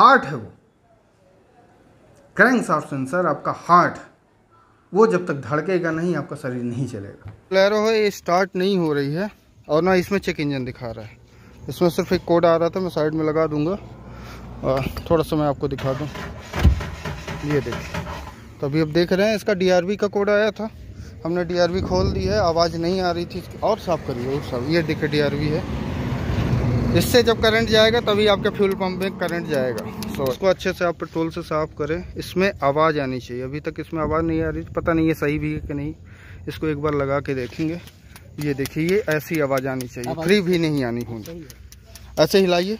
Heart है वो crank साफ सेंसर आपका हार्ट वो जब तक धड़केगा नहीं आपका शरीर नहीं चलेगा प्लेरो है ये स्टार्ट नहीं हो रही है और ना इसमें चेक इंजन दिखा रहा है इसमें सिर्फ एक कोड आ रहा था मैं साइड में लगा दूंगा और थोड़ा सा मैं आपको दिखा दूँ ये देखिए तो अभी आप देख रहे हैं इसका डी का कोड आया था हमने डी खोल दी है आवाज़ नहीं आ रही थी और साफ करिए और साफ ये देखिए डी है इससे जब करंट जाएगा तभी आपके फ्यूल पंप में करंट जाएगा सो इसको अच्छे से आप पेट्रोल से साफ करें इसमें आवाज़ आनी चाहिए अभी तक इसमें आवाज़ नहीं आ रही पता नहीं ये सही भी है कि नहीं इसको एक बार लगा के देखेंगे ये देखिए ये ऐसी आवाज़ आनी चाहिए फ्री भी नहीं आनी होगी ऐसे हिलाइए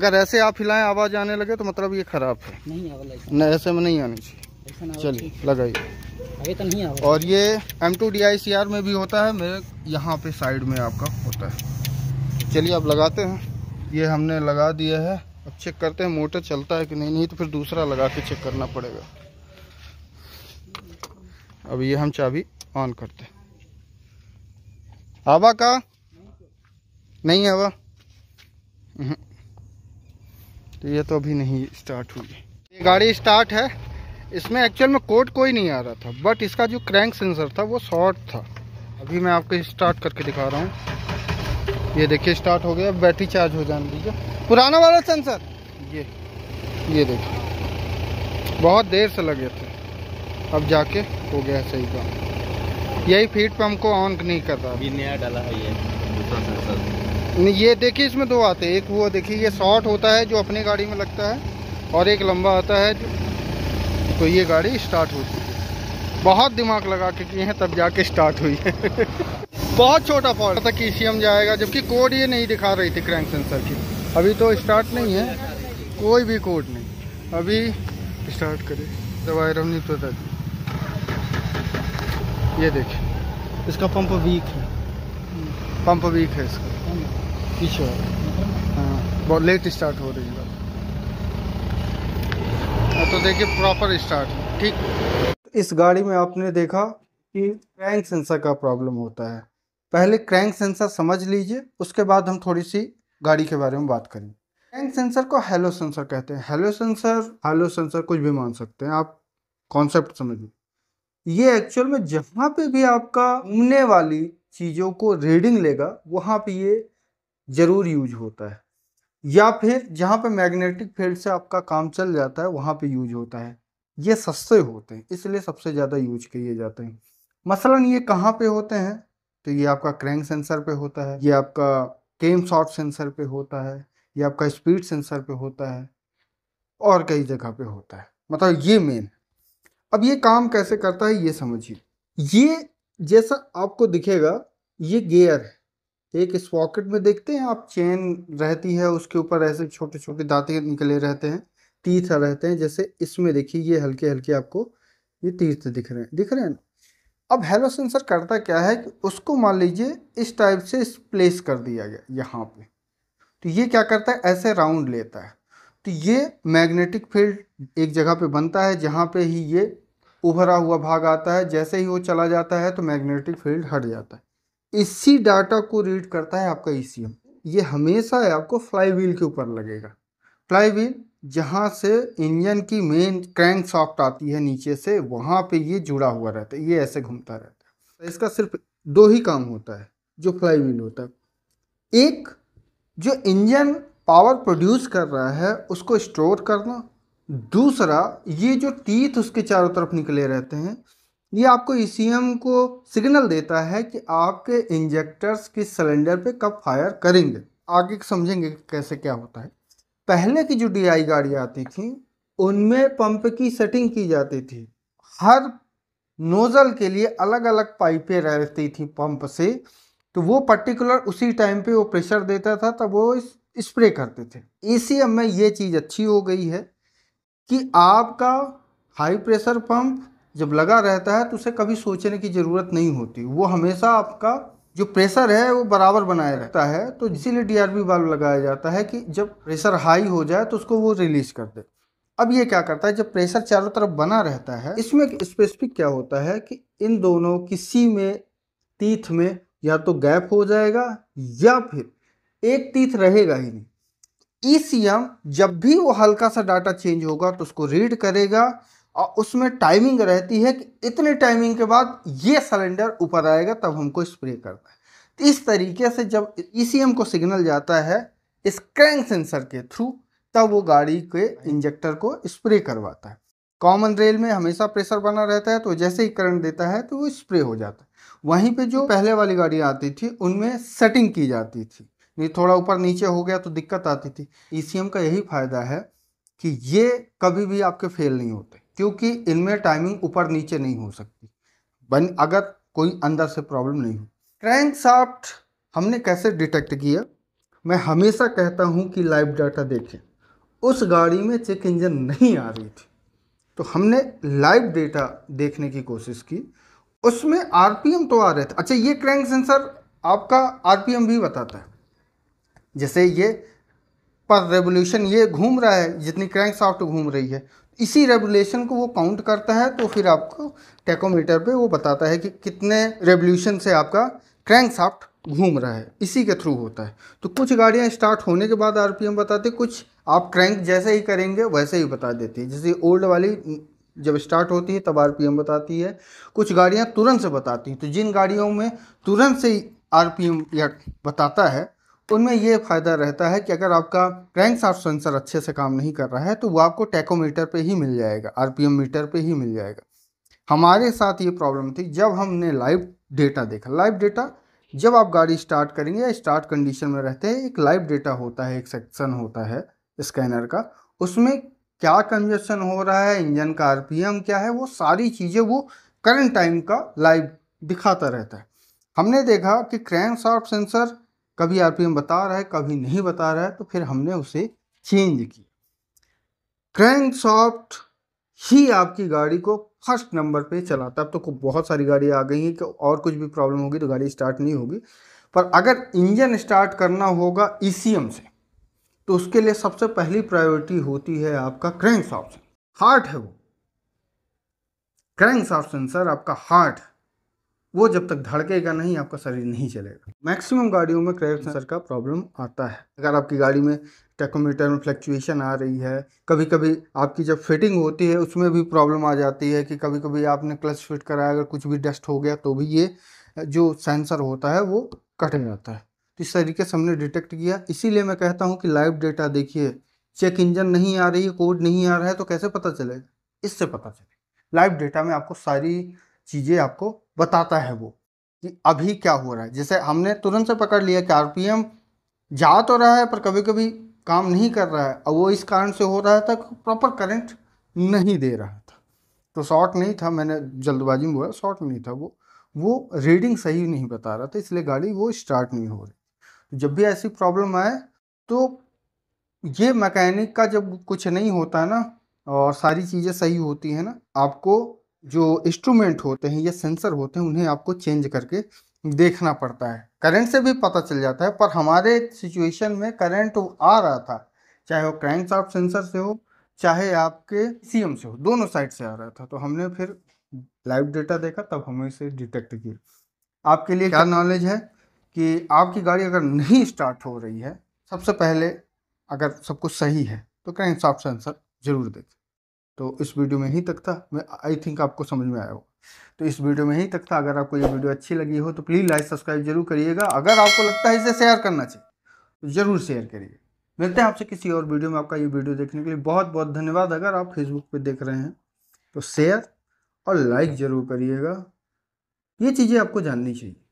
अगर ऐसे आप हिलाएं आवाज़ आने लगे तो मतलब ये ख़राब है नहीं ऐसे में नहीं आनी चाहिए चलिए लगाइए तो और ये M two D I C R में भी होता है मेरे यहाँ पे साइड में आपका होता है चलिए अब लगाते हैं ये हमने लगा दिया है अब चेक करते हैं मोटर चलता है कि नहीं नहीं तो फिर दूसरा लगा के चेक करना पड़ेगा अब ये हम चाबी ऑन करते हैं हवा का नहीं हवा हम्म। तो ये तो अभी नहीं स्टार्ट हुई ये गाड़ी स्टार्ट है इसमें एक्चुअल में कोड कोई नहीं आ रहा था बट इसका जो क्रैंक सेंसर था वो शॉर्ट था अभी मैं आपको स्टार्ट करके दिखा रहा हूँ ये देखिए स्टार्ट हो गया अब बैटरी चार्ज हो जाने दीजिए पुराना वाला सेंसर ये ये देखिए बहुत देर से लगे थे अब जाके हो गया सही काम यही फीड पे हमको ऑन नहीं कर रहा अभी नया डाला है ये दूसरा सेंसर ये देखिए इसमें दो आते हैं एक वो देखिए ये शॉर्ट होता है जो अपनी गाड़ी में लगता है और एक लंबा आता है जो तो ये गाड़ी स्टार्ट होती है बहुत दिमाग लगा के किए हैं तब जाके स्टार्ट हुई है बहुत छोटा फॉल्ट था कि सी जाएगा जबकि कोड ये नहीं दिखा रही थी क्रैंक सेंसर की अभी तो स्टार्ट नहीं है कोई भी कोड नहीं अभी स्टार्ट करें दवाई नहीं पता तक ये देखिए इसका पंप वीक है पंप वीक है इसका पीछे हाँ बहुत लेट स्टार्ट हो रही है तो देखिए प्रॉपर स्टार्ट ठीक इस गाड़ी में आपने देखा कि क्रैंक सेंसर का प्रॉब्लम होता है पहले क्रैंक सेंसर समझ लीजिए उसके बाद हम थोड़ी सी गाड़ी के बारे में बात करेंगे क्रैंक सेंसर को हेलो सेंसर कहते हैं हेलो सेंसर हेलो सेंसर कुछ भी मान सकते हैं आप कॉन्सेप्ट समझिए ये एक्चुअल में जहाँ पे भी आपका घूमने वाली चीज़ों को रीडिंग लेगा वहाँ पे ये ज़रूर यूज होता है या फिर जहाँ पे मैग्नेटिक फील्ड से आपका काम चल जाता है वहाँ पे यूज होता है ये सस्ते होते हैं इसलिए सबसे ज़्यादा यूज किए जाते हैं मसलन ये कहाँ पे होते हैं तो ये आपका क्रैंक सेंसर पे होता है ये आपका केम शॉट सेंसर पे होता है ये आपका स्पीड सेंसर पे होता है और कई जगह पे होता है मतलब ये मेन अब ये काम कैसे करता है ये समझिए ये जैसा आपको दिखेगा ये गेयर है एक इस पॉकेट में देखते हैं आप चेन रहती है उसके ऊपर ऐसे छोटे छोटे दांते निकले रहते हैं तीर्थ रहते हैं जैसे इसमें देखिए ये हल्के हल्के आपको ये तीर्थ दिख रहे हैं दिख रहे हैं अब हेलो सेंसर करता क्या है कि उसको मान लीजिए इस टाइप से इस प्लेस कर दिया गया यहाँ पे तो ये क्या करता है ऐसे राउंड लेता है तो ये मैग्नेटिक फील्ड एक जगह पे बनता है जहाँ पे ही ये उभरा हुआ भाग आता है जैसे ही वो चला जाता है तो मैग्नेटिक फील्ड हट जाता है इसी डाटा को रीड करता है आपका ई e ये हमेशा आपको फ्लाई व्हील के ऊपर लगेगा फ्लाईवील जहाँ से इंजन की मेन क्रैंक सॉफ्ट आती है नीचे से वहाँ पे ये जुड़ा हुआ रहता है ये ऐसे घूमता रहता है तो इसका सिर्फ दो ही काम होता है जो फ्लाईवील होता है एक जो इंजन पावर प्रोड्यूस कर रहा है उसको स्टोर करना दूसरा ये जो टीथ उसके चारों तरफ निकले रहते हैं ये आपको ई e को सिग्नल देता है कि आपके इंजेक्टर्स किस सिलेंडर पे कब फायर करेंगे आगे समझेंगे कैसे क्या होता है पहले की जो डीआई गाड़ी आती थी उनमें पंप की सेटिंग की जाती थी हर नोज़ल के लिए अलग अलग पाइपें रहती थी पंप से तो वो पर्टिकुलर उसी टाइम पे वो प्रेशर देता था तब वो स्प्रे करते थे ए में ये चीज़ अच्छी हो गई है कि आपका हाई प्रेशर पंप जब लगा रहता है तो उसे कभी सोचने की ज़रूरत नहीं होती वो हमेशा आपका जो प्रेशर है वो बराबर बनाए रहता है तो इसीलिए डीआरबी वाल्व लगाया जाता है कि जब प्रेशर हाई हो जाए तो उसको वो रिलीज कर दे अब ये क्या करता है जब प्रेशर चारों तरफ बना रहता है इसमें स्पेसिफिक क्या होता है कि इन दोनों किसी में तीथ में या तो गैप हो जाएगा या फिर एक तीथ रहेगा ही नहीं एम जब भी वो हल्का सा डाटा चेंज होगा तो उसको रीड करेगा और उसमें टाइमिंग रहती है कि इतने टाइमिंग के बाद ये सिलेंडर ऊपर आएगा तब हमको स्प्रे करना है तो इस तरीके से जब ई e को सिग्नल जाता है इस क्रैंक सेंसर के थ्रू तब वो गाड़ी के इंजेक्टर को स्प्रे करवाता है कॉमन रेल में हमेशा प्रेशर बना रहता है तो जैसे ही करंट देता है तो वो स्प्रे हो जाता है वहीं पे जो पहले वाली गाड़ियाँ आती थी उनमें सेटिंग की जाती थी नहीं थोड़ा ऊपर नीचे हो गया तो दिक्कत आती थी ई e का यही फायदा है कि ये कभी भी आपके फेल नहीं होते क्योंकि इनमें टाइमिंग ऊपर नीचे नहीं हो सकती बन अगर कोई अंदर से प्रॉब्लम नहीं हो क्रैंक साफ्ट हमने कैसे डिटेक्ट किया मैं हमेशा कहता हूँ कि लाइव डाटा देखें उस गाड़ी में चेक इंजन नहीं आ रही थी तो हमने लाइव डेटा देखने की कोशिश की उसमें आरपीएम तो आ रहे थे अच्छा ये क्रैंक सेंसर आपका आरपीएम भी बताता है जैसे ये पर रेवोल्यूशन ये घूम रहा है जितनी क्रैंक साफ्ट घूम रही है इसी रेवोल्यूशन को वो काउंट करता है तो फिर आपको टेकोमीटर पे वो बताता है कि कितने रेवोल्यूशन से आपका क्रैंक साफ्ट घूम रहा है इसी के थ्रू होता है तो कुछ गाड़ियाँ स्टार्ट होने के बाद एम बताते कुछ आप क्रैंक जैसे ही करेंगे वैसे ही बता देती है जैसे ओल्ड वाली जब स्टार्ट होती है तब एम बताती है कुछ गाड़ियाँ तुरंत से बताती हैं तो जिन गाड़ियों में तुरंत से एम या बताता है उनमें ये फ़ायदा रहता है कि अगर आपका क्रैंक साफ सेंसर अच्छे से काम नहीं कर रहा है तो वो आपको टैकोमीटर पे ही मिल जाएगा आरपीएम मीटर पे ही मिल जाएगा हमारे साथ ये प्रॉब्लम थी जब हमने लाइव डेटा देखा लाइव डेटा जब आप गाड़ी स्टार्ट करेंगे या स्टार्ट कंडीशन में रहते हैं एक लाइव डेटा होता है एक सेक्शन होता है स्कैनर का उसमें क्या कंजेशन हो रहा है इंजन का आर क्या है वो सारी चीज़ें वो करंट टाइम का लाइव दिखाता रहता है हमने देखा कि क्रैंक साफ सेंसर कभी आरपीएम बता रहा है कभी नहीं बता रहा है तो फिर हमने उसे चेंज किया क्रैंक सॉफ्ट ही आपकी गाड़ी को फर्स्ट नंबर पे चलाता अब तो बहुत सारी गाड़ी आ गई हैं कि और कुछ भी प्रॉब्लम होगी तो गाड़ी स्टार्ट नहीं होगी पर अगर इंजन स्टार्ट करना होगा ई e से तो उसके लिए सबसे पहली प्रायोरिटी होती है आपका क्रैंक सॉफ्ट हार्ट है वो क्रैंक सॉफ्ट सेंसर आपका हार्ट है वो जब तक धड़केगा नहीं आपका शरीर नहीं चलेगा मैक्सिमम गाड़ियों में क्रैश सेंसर का प्रॉब्लम आता है अगर आपकी गाड़ी में टेकोमीटर में फ्लक्चुएशन आ रही है कभी कभी आपकी जब फिटिंग होती है उसमें भी प्रॉब्लम आ जाती है कि कभी कभी आपने क्लच फिट कराया अगर कुछ भी डस्ट हो गया तो भी ये जो सेंसर होता है वो कट जाता है तो इस तरीके से हमने डिटेक्ट किया इसीलिए मैं कहता हूँ कि लाइव डेटा देखिए चेक इंजन नहीं आ रही है कोड नहीं आ रहा है तो कैसे पता चलेगा इससे पता चलेगा लाइव डेटा में आपको सारी चीज़ें आपको बताता है वो कि अभी क्या हो रहा है जैसे हमने तुरंत से पकड़ लिया कि एम जा तो रहा है पर कभी कभी काम नहीं कर रहा है और वो इस कारण से हो रहा था कि प्रॉपर करंट नहीं दे रहा था तो शॉर्ट नहीं था मैंने जल्दबाजी में बोला शॉर्ट नहीं था वो वो रीडिंग सही नहीं बता रहा था इसलिए गाड़ी वो स्टार्ट नहीं हो रही तो जब भी ऐसी प्रॉब्लम आए तो ये मैकेनिक का जब कुछ नहीं होता है ना और सारी चीज़ें सही होती है ना आपको जो इंस्ट्रूमेंट होते हैं या सेंसर होते हैं उन्हें आपको चेंज करके देखना पड़ता है करंट से भी पता चल जाता है पर हमारे सिचुएशन में करंट आ रहा था चाहे वो क्रैंक साफ सेंसर से हो चाहे आपके सीएम से हो दोनों साइड से आ रहा था तो हमने फिर लाइव डेटा देखा तब हमें इसे डिटेक्ट किया आपके लिए क्या नॉलेज है कि आपकी गाड़ी अगर नहीं स्टार्ट हो रही है सबसे पहले अगर सब कुछ सही है तो क्रैंक साफ सेंसर ज़रूर देखें तो इस वीडियो में ही तक था मैं आई थिंक आपको समझ में आया हो तो इस वीडियो में ही तक था अगर आपको ये वीडियो अच्छी लगी हो तो प्लीज़ लाइक सब्सक्राइब जरूर करिएगा अगर आपको लगता है इसे शेयर करना चाहिए तो ज़रूर शेयर करिए मिलते हैं आपसे किसी और वीडियो में आपका ये वीडियो देखने के लिए बहुत बहुत धन्यवाद अगर आप फेसबुक पर देख रहे हैं तो शेयर और लाइक ज़रूर करिएगा ये चीज़ें आपको जाननी चाहिए